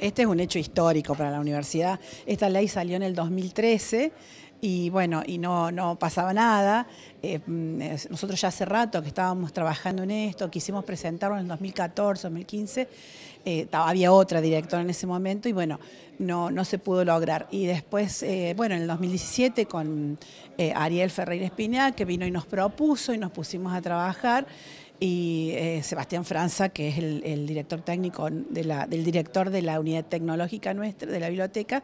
Este es un hecho histórico para la universidad. Esta ley salió en el 2013 y bueno, y no, no pasaba nada. Eh, mm, nosotros ya hace rato que estábamos trabajando en esto, quisimos presentarlo en el 2014, 2015, eh, había otra directora en ese momento y bueno, no, no se pudo lograr. Y después, eh, bueno, en el 2017 con Ariel Ferreira Espinal, que vino y nos propuso y nos pusimos a trabajar y eh, Sebastián Franza, que es el, director técnico del director de la unidad tecnológica nuestra, de la biblioteca,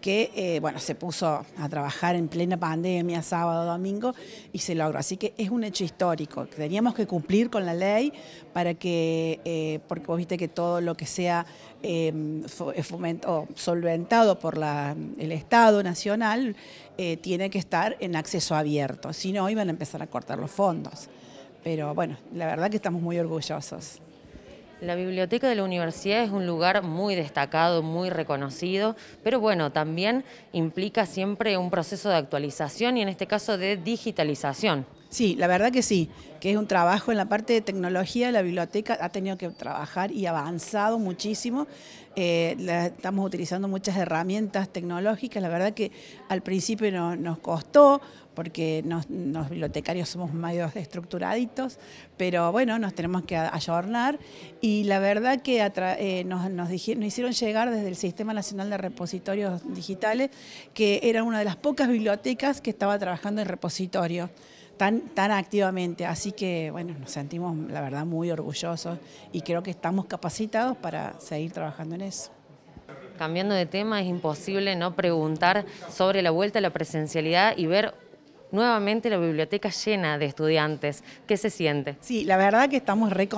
que eh, bueno, se puso a trabajar en plena pandemia, sábado, domingo, y se logró. Así que es un hecho histórico. Teníamos que cumplir con la ley para que, eh, porque vos viste que todo lo que sea em, solventado por el Estado Nacional tiene que estar en acceso abierto. Si no, iban a empezar a cortar los fondos pero bueno, la verdad que estamos muy orgullosos. La biblioteca de la universidad es un lugar muy destacado, muy reconocido, pero bueno, también implica siempre un proceso de actualización y en este caso de digitalización. Sí, la verdad que sí, que es un trabajo en la parte de tecnología, la biblioteca ha tenido que trabajar y ha avanzado muchísimo. Eh, estamos utilizando muchas herramientas tecnológicas, la verdad que al principio nos costó porque los bibliotecarios somos medio estructuraditos, pero bueno, nos tenemos que ayornar y la verdad que eh, nos, nos, nos hicieron llegar desde el Sistema Nacional de Repositorios Digitales que era una de las pocas bibliotecas que estaba trabajando en repositorio tan, tan activamente. Así que, bueno, nos sentimos, la verdad, muy orgullosos y creo que estamos capacitados para seguir trabajando en eso. Cambiando de tema, es imposible no preguntar sobre la vuelta a la presencialidad y ver nuevamente la biblioteca llena de estudiantes. ¿Qué se siente? Sí, la verdad que estamos re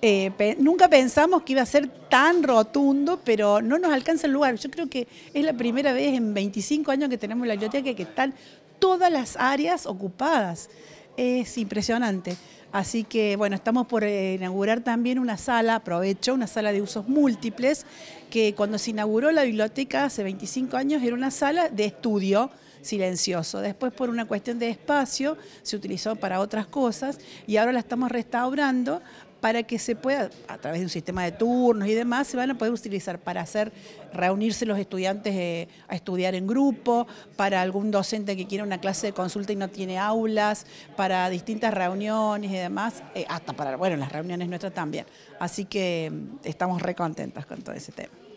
eh, nunca pensamos que iba a ser tan rotundo, pero no nos alcanza el lugar. Yo creo que es la primera vez en 25 años que tenemos la biblioteca que están todas las áreas ocupadas. Es impresionante. Así que bueno, estamos por eh, inaugurar también una sala, aprovecho, una sala de usos múltiples, que cuando se inauguró la biblioteca hace 25 años era una sala de estudio silencioso. Después por una cuestión de espacio se utilizó para otras cosas y ahora la estamos restaurando para que se pueda, a través de un sistema de turnos y demás, se van a poder utilizar para hacer reunirse los estudiantes eh, a estudiar en grupo, para algún docente que quiera una clase de consulta y no tiene aulas, para distintas reuniones y demás, eh, hasta para, bueno, las reuniones nuestras también. Así que mm, estamos recontentas con todo ese tema.